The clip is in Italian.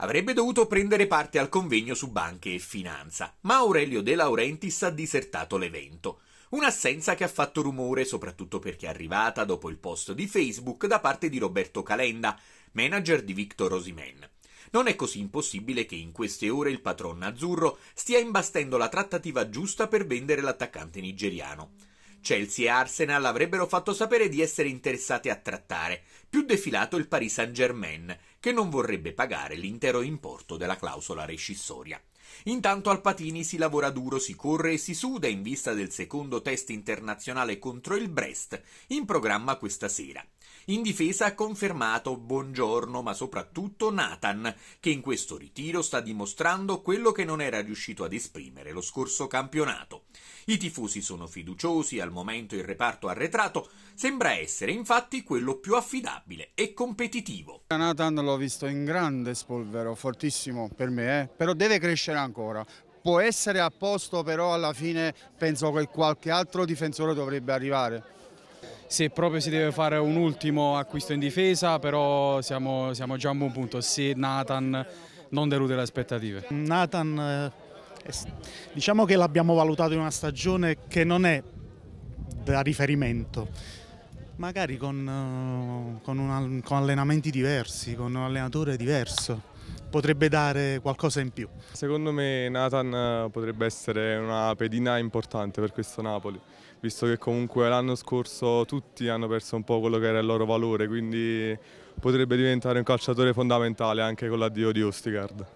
Avrebbe dovuto prendere parte al convegno su banche e finanza, ma Aurelio De Laurentiis ha disertato l'evento. Un'assenza che ha fatto rumore soprattutto perché è arrivata dopo il post di Facebook da parte di Roberto Calenda, manager di Victor Osimen. Non è così impossibile che in queste ore il patron azzurro stia imbastendo la trattativa giusta per vendere l'attaccante nigeriano. Chelsea e Arsenal avrebbero fatto sapere di essere interessati a trattare, più defilato il Paris Saint-Germain, che non vorrebbe pagare l'intero importo della clausola rescissoria. Intanto al Patini si lavora duro, si corre e si suda in vista del secondo test internazionale contro il Brest, in programma questa sera. In difesa ha confermato Buongiorno, ma soprattutto Nathan, che in questo ritiro sta dimostrando quello che non era riuscito ad esprimere lo scorso campionato. I tifosi sono fiduciosi, al momento il reparto arretrato sembra essere infatti quello più affidabile e competitivo. Nathan l'ho visto in grande spolvero, fortissimo per me, eh? però deve crescere ancora. Può essere a posto, però alla fine penso che qualche altro difensore dovrebbe arrivare se proprio si deve fare un ultimo acquisto in difesa, però siamo, siamo già a un buon punto, se Nathan non delude le aspettative. Nathan eh, Diciamo che l'abbiamo valutato in una stagione che non è da riferimento, magari con, eh, con, una, con allenamenti diversi, con un allenatore diverso potrebbe dare qualcosa in più. Secondo me Nathan eh, potrebbe essere una pedina importante per questo Napoli, visto che comunque l'anno scorso tutti hanno perso un po' quello che era il loro valore, quindi potrebbe diventare un calciatore fondamentale anche con l'addio di Ostigard.